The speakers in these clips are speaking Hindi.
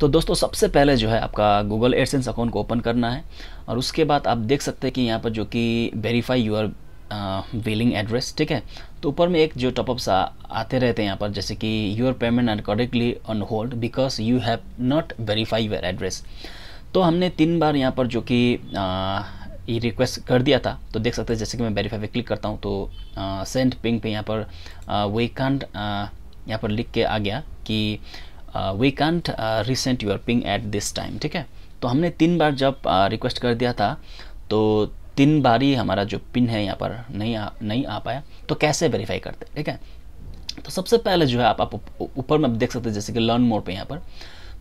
तो दोस्तों सबसे पहले जो है आपका गूगल एडसेंस अकाउंट को ओपन करना है और उसके बाद आप देख सकते हैं कि यहाँ पर जो कि वेरीफाई यूर बिलिंग एड्रेस ठीक है तो ऊपर में एक जो टॉपअप्स आते रहते हैं यहाँ पर जैसे कि your payment and correctly on hold because you have not verify your address तो हमने तीन बार यहाँ पर जो कि ये रिक्वेस्ट कर दिया था तो देख सकते हैं जैसे कि मैं वेरीफाई पे क्लिक करता हूँ तो सेंड पिंग पे यहाँ पर वी कांड यहाँ पर लिख के आ गया कि we can't resend your PIN at this time ठीक है तो हमने तीन बार जब रिक्वेस्ट कर दिया था तो तीन बार ही हमारा जो पिन है यहाँ पर नहीं आ नहीं आ पाया तो कैसे वेरीफाई करते ठीक है तो सबसे पहले जो है आप आप ऊपर में देख सकते हैं जैसे कि लर्न मोड पे यहाँ पर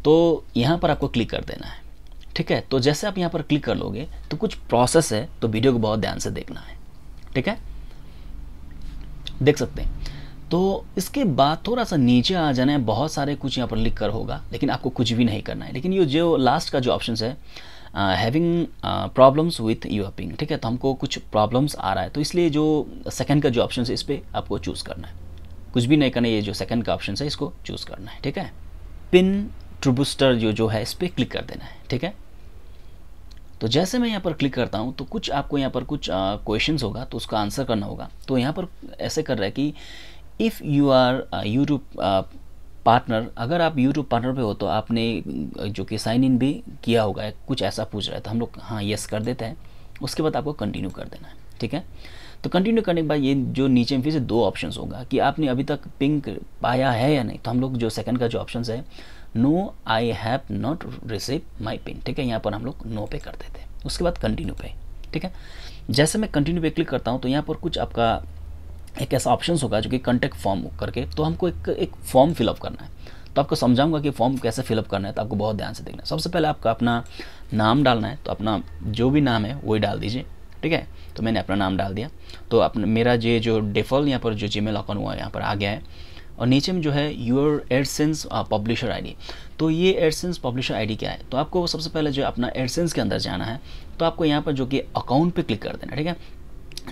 तो यहाँ पर आपको क्लिक कर देना है ठीक है तो जैसे आप यहाँ पर क्लिक कर लोगे तो कुछ प्रोसेस है तो वीडियो को बहुत ध्यान से देखना है ठीक है देख सकते हैं तो इसके बाद थोड़ा सा नीचे आ जाना है बहुत सारे कुछ यहाँ पर लिख कर होगा लेकिन आपको कुछ भी नहीं करना है लेकिन ये जो लास्ट का जो ऑप्शन है having problems with your PIN ठीक है तो हमको कुछ प्रॉब्लम्स आ रहा है तो इसलिए जो सेकंड का जो ऑप्शन है इस पर आपको चूज़ करना है कुछ भी नहीं करना है ये जो सेकंड का ऑप्शन है इसको चूज़ करना है ठीक है पिन ट्रूबूस्टर जो जो है इस पर क्लिक कर देना है ठीक है तो जैसे मैं यहाँ पर क्लिक करता हूँ तो कुछ आपको यहाँ पर कुछ क्वेश्चंस uh, होगा तो उसका आंसर करना होगा तो यहाँ पर ऐसे कर रहा है कि if you are YouTube partner अगर आप यूट्यूब पार्टनर पे हो तो आपने जो कि साइन इन भी किया होगा कुछ ऐसा पूछ रहा है तो हम लोग हाँ येस कर देते हैं उसके बाद आपको कंटिन्यू कर देना है ठीक है तो कंटिन्यू करने के बाद ये जो नीचे में फिर से दो ऑप्शन होगा कि आपने अभी तक पिंक पाया है या नहीं तो हम लोग जो सेकंड का जो ऑप्शन है no I have not receive my PIN ठीक है यहाँ पर हम लोग नो पे कर देते हैं उसके बाद कंटिन्यू पे ठीक है जैसे मैं कंटिन्यू पे क्लिक करता हूँ तो यहाँ पर कुछ आपका एक ऐसा ऑप्शन होगा जो कि कॉन्टेक्ट फॉर्म करके तो हमको एक एक फॉर्म फिलअप करना है तो आपको समझाऊंगा कि फॉर्म कैसे फिलअप करना है तो आपको बहुत ध्यान से देखना है सबसे पहले आपका अपना नाम डालना है तो अपना जो भी नाम है वही डाल दीजिए ठीक है तो मैंने अपना नाम डाल दिया तो अपना मेरा ये जो डिफॉल्ट यहाँ पर जो जी मेल अकाउंट हुआ है यहाँ पर आ गया है और नीचे में जो है योर एडसेंस पब्लिशर आईडी तो ये एडसेंस पब्लिशर आईडी क्या है तो आपको सबसे पहले जो अपना एडसेंस के अंदर जाना है तो आपको यहाँ पर जो कि अकाउंट पे क्लिक कर देना ठीक है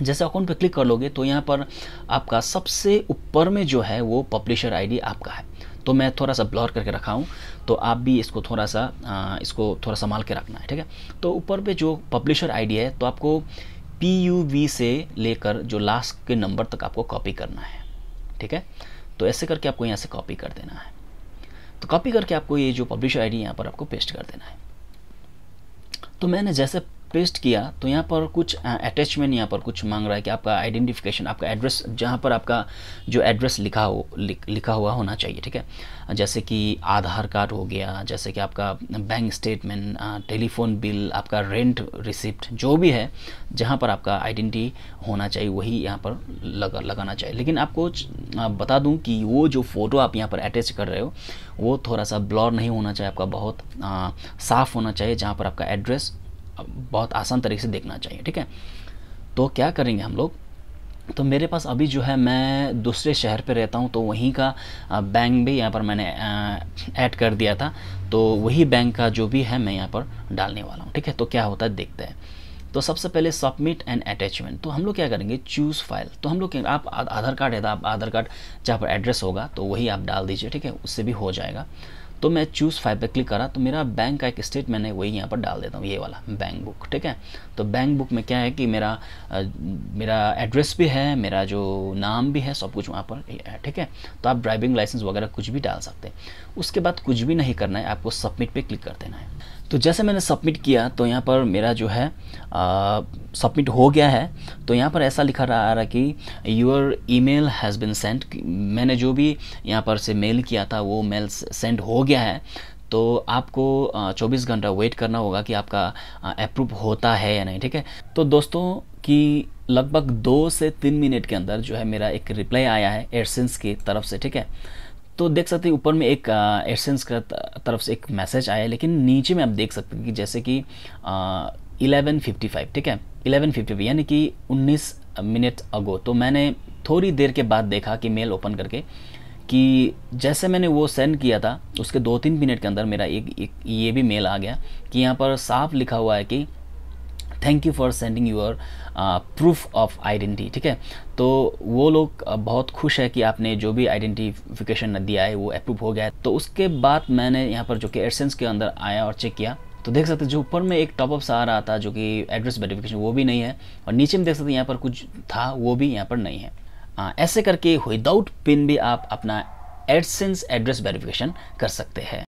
जैसे अकाउंट पे क्लिक कर लोगे तो यहाँ पर आपका सबसे ऊपर में जो है वो पब्लिशर आईडी आपका है तो मैं थोड़ा सा ब्लॉर करके रखा हूँ तो आप भी इसको थोड़ा सा आ, इसको थोड़ा संभाल के रखना है ठीक है तो ऊपर पे जो पब्लिशर आईडी है तो आपको पी यू वी से लेकर जो लास्ट के नंबर तक आपको कॉपी करना है ठीक है तो ऐसे करके आपको यहाँ से कॉपी कर देना है तो कॉपी करके आपको ये जो पब्लिशर आई यहाँ पर आपको पेस्ट कर देना है तो मैंने जैसे पेस्ट किया तो यहाँ पर कुछ अटैचमेंट यहाँ पर कुछ मांग रहा है कि आपका आइडेंटिफिकेशन आपका एड्रेस जहाँ पर आपका जो एड्रेस लिखा हो लि, लिखा हुआ होना चाहिए ठीक है जैसे कि आधार कार्ड हो गया जैसे कि आपका बैंक स्टेटमेंट टेलीफोन बिल आपका रेंट रिसिप्ट जो भी है जहाँ पर आपका आइडेंटिटी होना चाहिए वही यहाँ पर लगा लगाना चाहिए लेकिन आपको बता दूँ कि वो जो फ़ोटो आप यहाँ पर अटैच कर रहे हो वो थोड़ा सा ब्लॉर नहीं होना चाहिए आपका बहुत आ, साफ होना चाहिए जहाँ पर आपका एड्रेस बहुत आसान तरीके से देखना चाहिए ठीक है तो क्या करेंगे हम लोग तो मेरे पास अभी जो है मैं दूसरे शहर पे रहता हूँ तो वहीं का बैंक भी यहाँ पर मैंने ऐड कर दिया था तो वही बैंक का जो भी है मैं यहाँ पर डालने वाला हूँ ठीक है तो क्या होता है देखते हैं तो सबसे पहले सबमिट एंड अटैचमेंट तो हम लोग क्या करेंगे चूज़ फाइल तो हम लोग आप आधार कार्ड है तो आप आधार कार्ड जहाँ पर एड्रेस होगा तो वही आप डाल दीजिए ठीक है उससे भी हो जाएगा तो मैं चूज़ फाइव पर क्लिक करा तो मेरा बैंक का एक स्टेटमेंट है वही यहाँ पर डाल देता हूँ ये वाला बैंक बुक ठीक है तो बैंक बुक में क्या है कि मेरा आ, मेरा एड्रेस भी है मेरा जो नाम भी है सब कुछ वहाँ पर है ठीक है तो आप ड्राइविंग लाइसेंस वगैरह कुछ भी डाल सकते हैं उसके बाद कुछ भी नहीं करना है आपको सबमिट पर क्लिक कर देना है तो जैसे मैंने सबमिट किया तो यहाँ पर मेरा जो है सबमिट हो गया है तो यहाँ पर ऐसा लिखा रहा आ रहा कि your email has been send मैंने जो भी यहाँ पर से मेल किया था वो मेल सेंड हो गया है तो आपको 24 घंटा वेट करना होगा कि आपका अप्रूव होता है या नहीं ठीक है तो दोस्तों कि लगभग दो से तीन मिनट के अंदर जो है मेरा एक रिप्लाई आया है एयरसेंस की तरफ से ठीक है तो देख सकते हैं ऊपर में एक एडसेंस का तरफ से एक मैसेज आया लेकिन नीचे में आप देख सकते हैं कि जैसे कि इलेवन फिफ्टी फाइव ठीक है इलेवन फिफ्टी यानी कि उन्नीस मिनट अगो तो मैंने थोड़ी देर के बाद देखा कि मेल ओपन करके कि जैसे मैंने वो सेंड किया था उसके दो तीन मिनट के अंदर मेरा एक, एक ये भी मेल आ गया कि यहाँ पर साफ लिखा हुआ है कि thank you for sending your proof of identity ठीक है तो वो लोग uh, बहुत खुश है कि आपने जो भी आइडेंटिफिकेशन दिया है वो अप्रूव हो गया है तो उसके बाद मैंने यहाँ पर जो कि एडसेंस के अंदर आया और चेक किया तो देख सकते हैं जो ऊपर में एक टॉपअप आ रहा था जो कि एड्रेस वेरिफिकेशन वो भी नहीं है और नीचे में देख सकते हैं यहाँ पर कुछ था वो भी यहाँ पर नहीं है आ, हाँ, ऐसे करके विदाउट पिन भी आप अपना एडसेंस एड्रेस वेरिफिकेशन कर सकते हैं